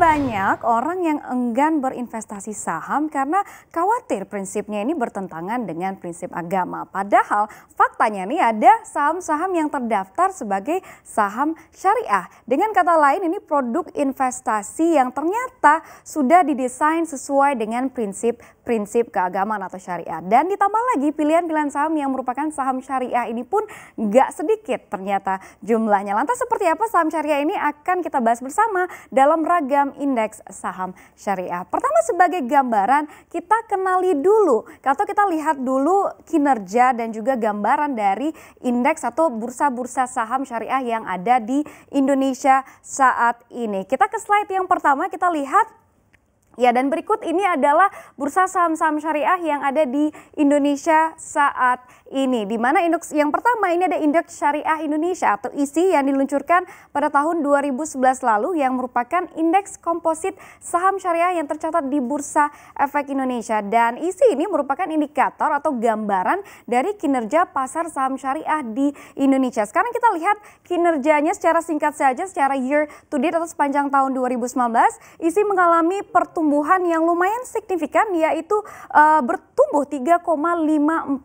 banyak orang yang enggan berinvestasi saham karena khawatir prinsipnya ini bertentangan dengan prinsip agama. Padahal faktanya nih ada saham-saham yang terdaftar sebagai saham syariah. Dengan kata lain ini produk investasi yang ternyata sudah didesain sesuai dengan prinsip prinsip keagamaan atau syariah. Dan ditambah lagi pilihan-pilihan saham yang merupakan saham syariah ini pun nggak sedikit ternyata jumlahnya. Lantas seperti apa saham syariah ini akan kita bahas bersama dalam ragam indeks saham syariah. Pertama sebagai gambaran kita kenali dulu atau kita lihat dulu kinerja dan juga gambaran dari indeks atau bursa-bursa saham syariah yang ada di Indonesia saat ini. Kita ke slide yang pertama kita lihat Ya, dan berikut ini adalah bursa saham-saham syariah yang ada di Indonesia saat ini. Di mana indeks yang pertama ini ada indeks syariah Indonesia atau ISI yang diluncurkan pada tahun 2011 lalu yang merupakan indeks komposit saham syariah yang tercatat di Bursa Efek Indonesia. Dan ISI ini merupakan indikator atau gambaran dari kinerja pasar saham syariah di Indonesia. Sekarang kita lihat kinerjanya secara singkat saja secara year to date atau sepanjang tahun 2019 ISI mengalami pertumbuhan pertumbuhan yang lumayan signifikan yaitu uh, bertumbuh 3,54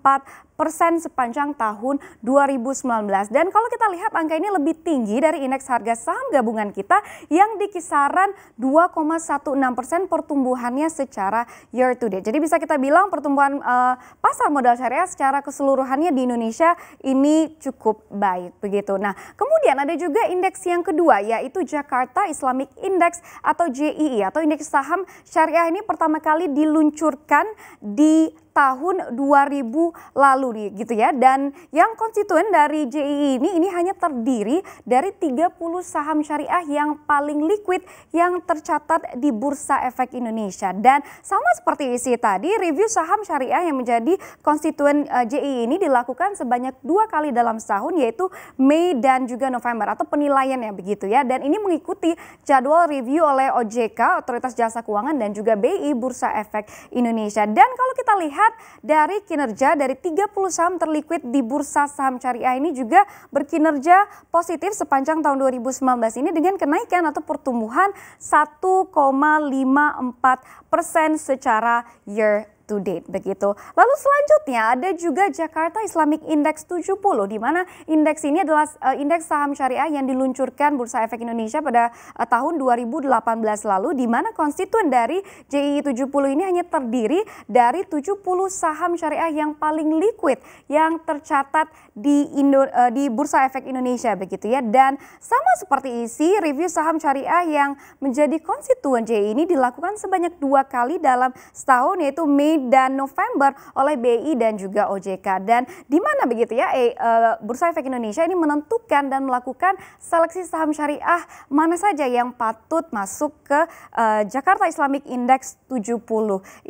persen sepanjang tahun 2019. Dan kalau kita lihat angka ini lebih tinggi dari indeks harga saham gabungan kita yang di kisaran 2,16 persen pertumbuhannya secara year to date. Jadi bisa kita bilang pertumbuhan uh, pasar modal syariah secara keseluruhannya di Indonesia ini cukup baik begitu. Nah kemudian ada juga indeks yang kedua yaitu Jakarta Islamic Index atau JII atau indeks saham syariah ini pertama kali diluncurkan di tahun 2000 lalu nih gitu ya. Dan yang konstituen dari JII ini ini hanya terdiri dari 30 saham syariah yang paling liquid yang tercatat di Bursa Efek Indonesia. Dan sama seperti isi tadi, review saham syariah yang menjadi konstituen uh, eh, JII ini dilakukan sebanyak dua kali dalam setahun yaitu Mei dan juga November atau penilaian penilaiannya begitu ya. Dan ini mengikuti jadwal review oleh OJK, Otoritas Jasa Keuangan dan juga BI Bursa Efek Indonesia. Dan kalau kita lihat melihat dari kinerja dari 30 saham terliquid di bursa saham syariah ini juga berkinerja positif sepanjang tahun 2019 ini dengan kenaikan atau pertumbuhan 1,54 persen secara year to date begitu. Lalu selanjutnya ada juga Jakarta Islamic Index 70 di mana indeks ini adalah eh, indeks saham syariah yang diluncurkan Bursa Efek Indonesia pada eh, tahun 2018 lalu di mana konstituen dari JII 70 ini hanya terdiri dari 70 saham syariah yang paling liquid yang tercatat di Indo, eh, di Bursa Efek Indonesia begitu ya dan sama seperti isi review saham syariah yang menjadi konstituen JII ini dilakukan sebanyak dua kali dalam setahun yaitu Mei dan November oleh BI dan juga OJK. Dan di mana begitu ya eh, eh, Bursa Efek Indonesia ini menentukan dan melakukan seleksi saham syariah mana saja yang patut masuk ke eh, Jakarta Islamic Index 70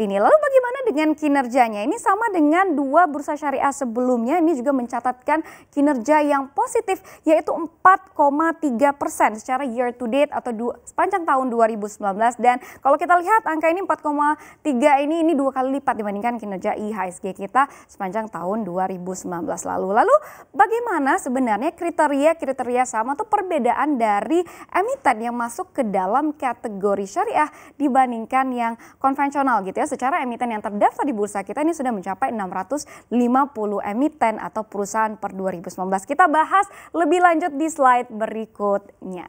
ini. Lalu bagaimana dengan kinerjanya? Ini sama dengan dua bursa syariah sebelumnya ini juga mencatatkan kinerja yang positif yaitu 4,3 persen secara year to date atau sepanjang tahun 2019 dan kalau kita lihat angka ini 4,3 ini ini dua kali lipat dibandingkan kinerja IHSG e kita sepanjang tahun 2019 lalu. Lalu bagaimana sebenarnya kriteria-kriteria sama atau perbedaan dari emiten yang masuk ke dalam kategori syariah dibandingkan yang konvensional gitu ya. Secara emiten yang terdaftar di bursa kita ini sudah mencapai 650 emiten atau perusahaan per 2019. Kita bahas lebih lanjut di slide berikutnya.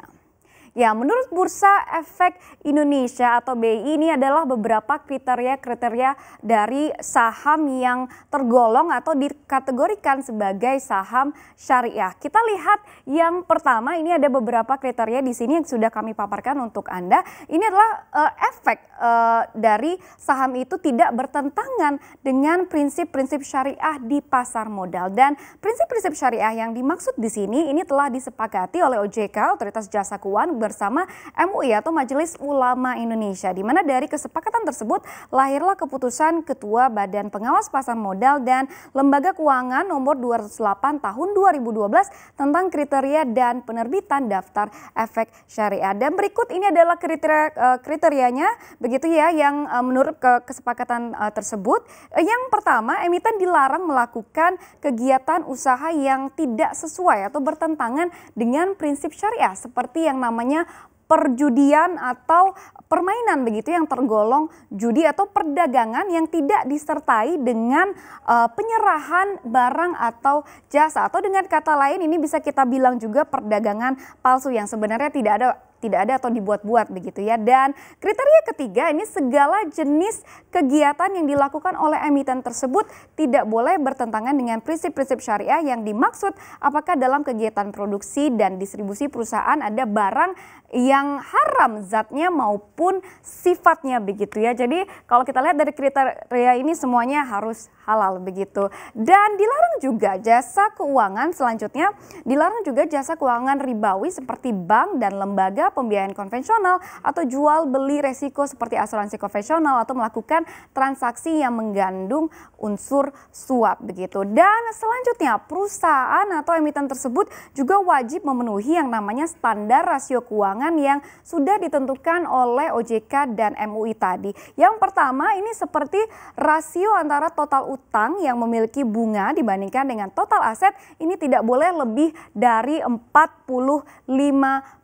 Ya, menurut Bursa Efek Indonesia atau BI ini adalah beberapa kriteria-kriteria dari saham yang tergolong atau dikategorikan sebagai saham syariah. Kita lihat yang pertama ini ada beberapa kriteria di sini yang sudah kami paparkan untuk Anda. Ini adalah uh, efek uh, dari saham itu tidak bertentangan dengan prinsip-prinsip syariah di pasar modal dan prinsip-prinsip syariah yang dimaksud di sini ini telah disepakati oleh OJK Otoritas Jasa Keuangan bersama MUI atau Majelis Ulama Indonesia di mana dari kesepakatan tersebut lahirlah keputusan Ketua Badan Pengawas Pasar Modal dan Lembaga Keuangan nomor 208 tahun 2012 tentang kriteria dan penerbitan daftar efek syariah. Dan berikut ini adalah kriteria eh, kriterianya begitu ya yang eh, menurut kesepakatan eh, tersebut. Yang pertama, emiten dilarang melakukan kegiatan usaha yang tidak sesuai atau bertentangan dengan prinsip syariah seperti yang namanya adanya perjudian atau permainan begitu yang tergolong judi atau perdagangan yang tidak disertai dengan uh, penyerahan barang atau jasa atau dengan kata lain ini bisa kita bilang juga perdagangan palsu yang sebenarnya tidak ada tidak ada atau dibuat-buat begitu ya. Dan kriteria ketiga ini segala jenis kegiatan yang dilakukan oleh emiten tersebut tidak boleh bertentangan dengan prinsip-prinsip syariah yang dimaksud apakah dalam kegiatan produksi dan distribusi perusahaan ada barang yang haram zatnya maupun sifatnya begitu ya. Jadi kalau kita lihat dari kriteria ini semuanya harus halal begitu. Dan dilarang juga jasa keuangan selanjutnya dilarang juga jasa keuangan ribawi seperti bank dan lembaga pembiayaan konvensional atau jual beli resiko seperti asuransi konvensional atau melakukan transaksi yang mengandung unsur suap begitu. Dan selanjutnya perusahaan atau emiten tersebut juga wajib memenuhi yang namanya standar rasio keuangan yang sudah ditentukan oleh OJK dan MUI tadi. Yang pertama ini seperti rasio antara total utang yang memiliki bunga dibandingkan dengan total aset ini tidak boleh lebih dari 45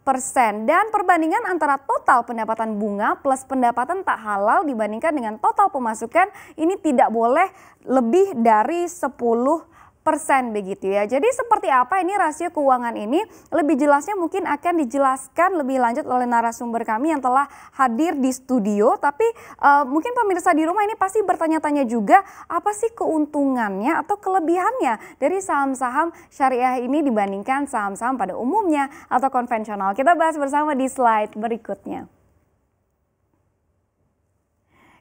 persen dan perbandingan antara total pendapatan bunga plus pendapatan tak halal dibandingkan dengan total pemasukan ini tidak boleh lebih dari 10 persen begitu ya. Jadi seperti apa ini rasio keuangan ini? Lebih jelasnya mungkin akan dijelaskan lebih lanjut oleh narasumber kami yang telah hadir di studio. Tapi uh, mungkin pemirsa di rumah ini pasti bertanya-tanya juga apa sih keuntungannya atau kelebihannya dari saham-saham syariah ini dibandingkan saham-saham pada umumnya atau konvensional. Kita bahas bersama di slide berikutnya.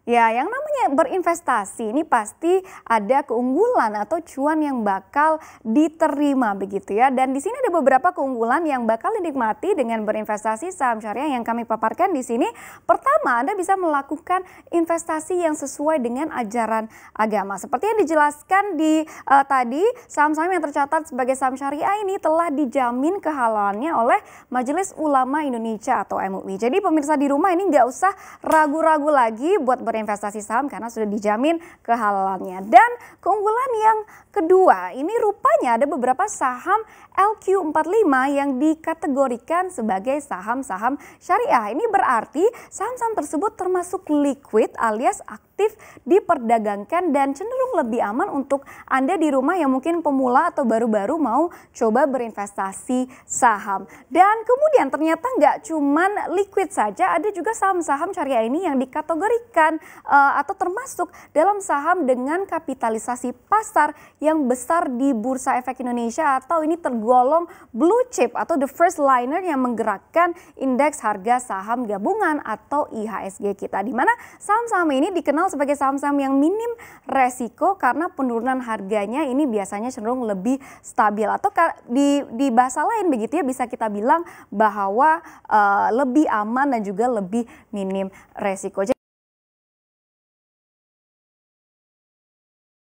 Ya, yang namanya berinvestasi ini pasti ada keunggulan atau cuan yang bakal diterima begitu ya. Dan di sini ada beberapa keunggulan yang bakal dinikmati dengan berinvestasi saham syariah yang kami paparkan di sini. Pertama, Anda bisa melakukan investasi yang sesuai dengan ajaran agama. Seperti yang dijelaskan di uh, tadi, saham-saham yang tercatat sebagai saham syariah ini telah dijamin kehalalannya oleh Majelis Ulama Indonesia atau MUI. Jadi pemirsa di rumah ini nggak usah ragu-ragu lagi buat berinvestasi saham karena sudah dijamin kehalalannya. Dan keunggulan yang kedua, ini rupanya ada beberapa saham LQ45 yang dikategorikan sebagai saham-saham syariah. Ini berarti saham-saham tersebut termasuk liquid alias aktif efektif diperdagangkan dan cenderung lebih aman untuk Anda di rumah yang mungkin pemula atau baru-baru mau coba berinvestasi saham. Dan kemudian ternyata nggak cuman liquid saja, ada juga saham-saham syariah ini yang dikategorikan uh, atau termasuk dalam saham dengan kapitalisasi pasar yang besar di Bursa Efek Indonesia atau ini tergolong blue chip atau the first liner yang menggerakkan indeks harga saham gabungan atau IHSG kita. Di mana saham-saham ini dikenal sebagai saham-saham yang minim resiko karena penurunan harganya ini biasanya cenderung lebih stabil atau di di bahasa lain begitu ya bisa kita bilang bahwa uh, lebih aman dan juga lebih minim resiko.